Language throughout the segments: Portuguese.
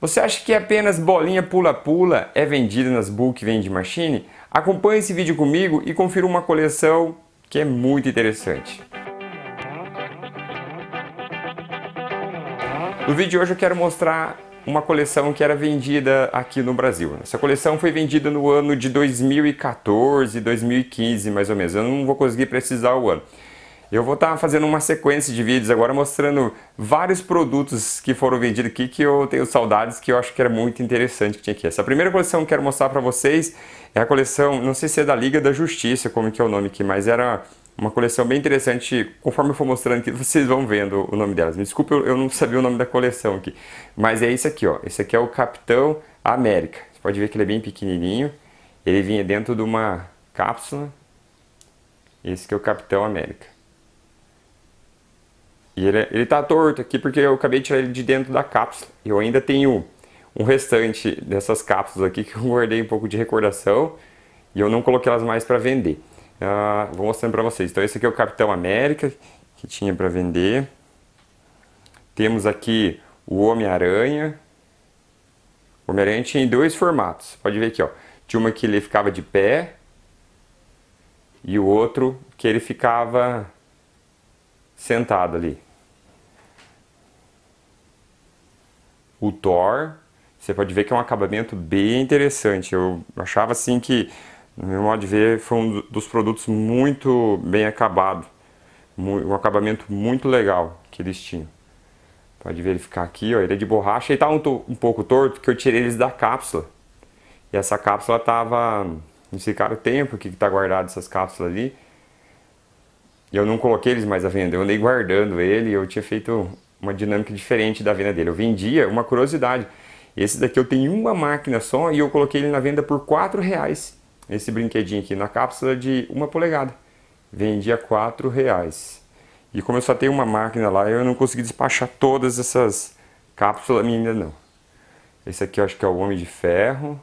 Você acha que apenas bolinha pula-pula é vendida nas Book Vending Machine? Acompanhe esse vídeo comigo e confira uma coleção que é muito interessante. No vídeo de hoje eu quero mostrar uma coleção que era vendida aqui no Brasil. Essa coleção foi vendida no ano de 2014, 2015 mais ou menos. Eu não vou conseguir precisar o ano. Eu vou estar tá fazendo uma sequência de vídeos agora mostrando vários produtos que foram vendidos aqui que eu tenho saudades, que eu acho que era muito interessante que tinha aqui. Essa primeira coleção que eu quero mostrar para vocês é a coleção, não sei se é da Liga da Justiça, como que é o nome aqui, mas era uma coleção bem interessante, conforme eu for mostrando aqui, vocês vão vendo o nome delas. Me desculpe, eu não sabia o nome da coleção aqui. Mas é esse aqui, ó. Esse aqui é o Capitão América. Você pode ver que ele é bem pequenininho. Ele vinha dentro de uma cápsula. Esse aqui é o Capitão América. E ele, é, ele tá torto aqui porque eu acabei de tirar ele de dentro da cápsula. Eu ainda tenho um restante dessas cápsulas aqui que eu guardei um pouco de recordação e eu não coloquei elas mais para vender. Uh, vou mostrando para vocês. Então esse aqui é o Capitão América que tinha para vender. Temos aqui o Homem-Aranha. O Homem-Aranha tinha em dois formatos. Pode ver aqui, ó. Tinha uma que ele ficava de pé e o outro que ele ficava sentado ali. o Thor, você pode ver que é um acabamento bem interessante. Eu achava assim que, no meu modo de ver, foi um dos produtos muito bem acabado. Um acabamento muito legal que eles tinham. Pode verificar aqui, ó, ele é de borracha. Ele está um, um pouco torto, que eu tirei eles da cápsula. E essa cápsula estava Não sei, o tempo que está guardado essas cápsulas ali. E eu não coloquei eles mais à venda, eu andei guardando ele. Eu tinha feito uma dinâmica diferente da venda dele. Eu vendia uma curiosidade. Esse daqui eu tenho uma máquina só e eu coloquei ele na venda por quatro reais. Esse brinquedinho aqui na cápsula de uma polegada. Vendia quatro reais. E como eu só tenho uma máquina lá, eu não consegui despachar todas essas cápsulas ainda não. Esse aqui eu acho que é o Homem de Ferro.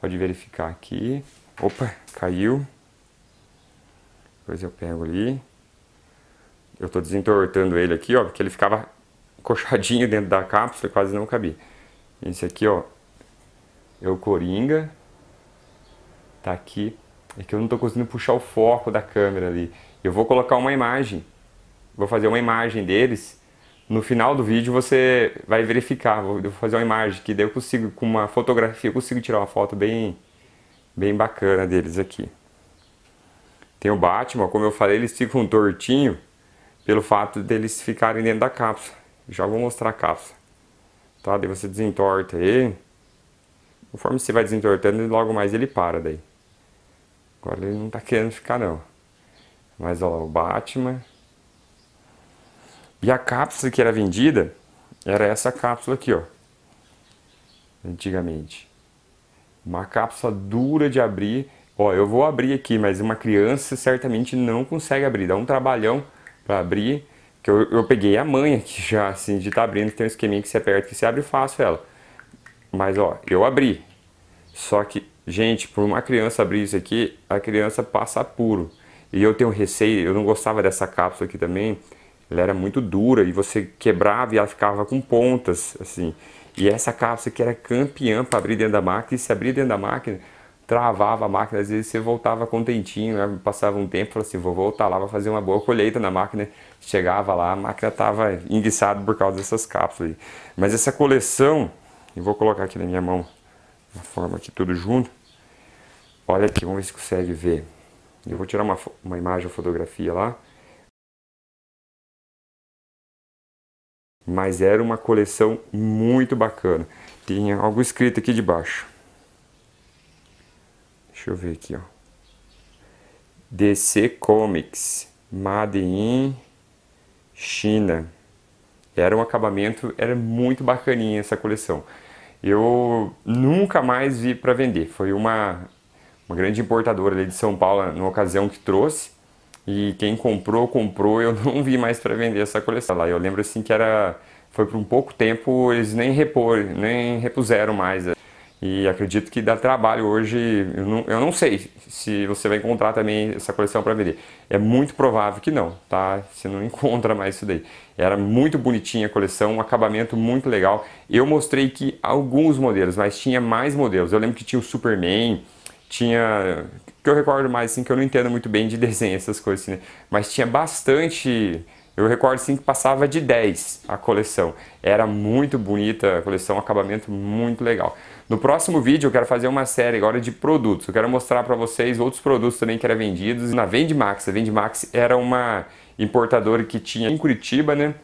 Pode verificar aqui. Opa, caiu. Depois eu pego ali. Eu estou desentortando ele aqui, ó, porque ele ficava coxadinho dentro da cápsula, quase não cabia. Esse aqui, ó, é o Coringa. Tá aqui. É que eu não estou conseguindo puxar o foco da câmera ali. Eu vou colocar uma imagem. Vou fazer uma imagem deles. No final do vídeo você vai verificar. vou fazer uma imagem que daí eu consigo, com uma fotografia, eu consigo tirar uma foto bem, bem bacana deles aqui. Tem o Batman, como eu falei, eles ficam tortinho pelo fato deles ficarem dentro da cápsula. Já vou mostrar a cápsula. Tá? Daí você desentorta ele. Conforme você vai desentortando, logo mais ele para daí. Agora ele não tá querendo ficar não. Mas olha lá, o Batman. E a cápsula que era vendida era essa cápsula aqui, ó. Antigamente. Uma cápsula dura de abrir. Ó, eu vou abrir aqui, mas uma criança certamente não consegue abrir. Dá um trabalhão para abrir, que eu, eu peguei a manha que já, assim, de estar tá abrindo, tem um esqueminha que você aperta que você abre fácil ela. Mas, ó, eu abri. Só que, gente, por uma criança abrir isso aqui, a criança passa puro. E eu tenho receio, eu não gostava dessa cápsula aqui também, ela era muito dura e você quebrava e ela ficava com pontas, assim. E essa cápsula que era campeã para abrir dentro da máquina, e se abrir dentro da máquina, travava a máquina, às vezes você voltava contentinho, né? passava um tempo, falava assim, vou voltar lá, vou fazer uma boa colheita na máquina. Chegava lá, a máquina estava enguiçada por causa dessas cápsulas. Mas essa coleção, eu vou colocar aqui na minha mão, na forma aqui tudo junto. Olha aqui, vamos ver se consegue ver. Eu vou tirar uma, uma imagem, uma fotografia lá. Mas era uma coleção muito bacana. Tem algo escrito aqui debaixo Deixa eu ver aqui, ó. DC Comics, Made in China. Era um acabamento, era muito bacaninha essa coleção. Eu nunca mais vi para vender. Foi uma, uma grande importadora de São Paulo, na ocasião que trouxe. E quem comprou, comprou. Eu não vi mais para vender essa coleção lá. Eu lembro assim que era foi por um pouco tempo, eles nem repor, nem repuseram mais. Né? E acredito que dá trabalho hoje. Eu não, eu não sei se você vai encontrar também essa coleção para vender. É muito provável que não, tá? Você não encontra mais isso daí. Era muito bonitinha a coleção, um acabamento muito legal. Eu mostrei que alguns modelos, mas tinha mais modelos. Eu lembro que tinha o Superman, tinha. que eu recordo mais, assim, que eu não entendo muito bem de desenho, essas coisas, assim, né? Mas tinha bastante eu recordo sim que passava de 10 a coleção. Era muito bonita a coleção, um acabamento muito legal. No próximo vídeo eu quero fazer uma série agora de produtos. Eu quero mostrar para vocês outros produtos também que eram vendidos na Vendmax. A Vendmax era uma importadora que tinha em Curitiba, né?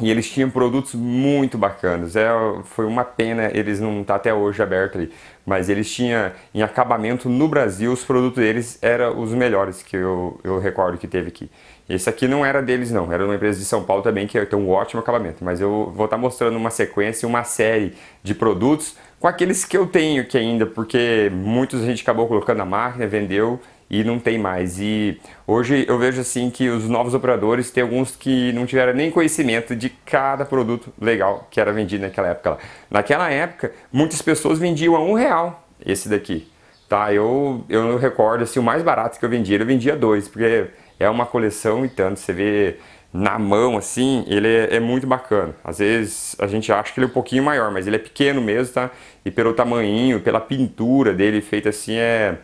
E eles tinham produtos muito bacanas. É, foi uma pena eles não estar tá até hoje aberto ali. Mas eles tinham, em acabamento no Brasil, os produtos deles eram os melhores que eu, eu recordo que teve aqui. Esse aqui não era deles não, era uma empresa de São Paulo também que tem um ótimo acabamento. Mas eu vou estar tá mostrando uma sequência, uma série de produtos com aqueles que eu tenho aqui ainda, porque muitos a gente acabou colocando a máquina, vendeu e não tem mais. E hoje eu vejo assim que os novos operadores tem alguns que não tiveram nem conhecimento de cada produto legal que era vendido naquela época. Lá. Naquela época, muitas pessoas vendiam a um real esse daqui. Tá, eu, eu não recordo assim, o mais barato que eu vendia, eu vendia dois, porque é uma coleção e tanto, você vê na mão assim, ele é, é, muito bacana. Às vezes a gente acha que ele é um pouquinho maior, mas ele é pequeno mesmo, tá? E pelo tamanho, pela pintura dele feita assim, é,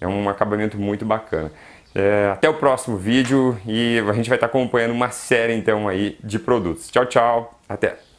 é um acabamento muito bacana. É, até o próximo vídeo e a gente vai estar acompanhando uma série então aí de produtos. Tchau, tchau, até!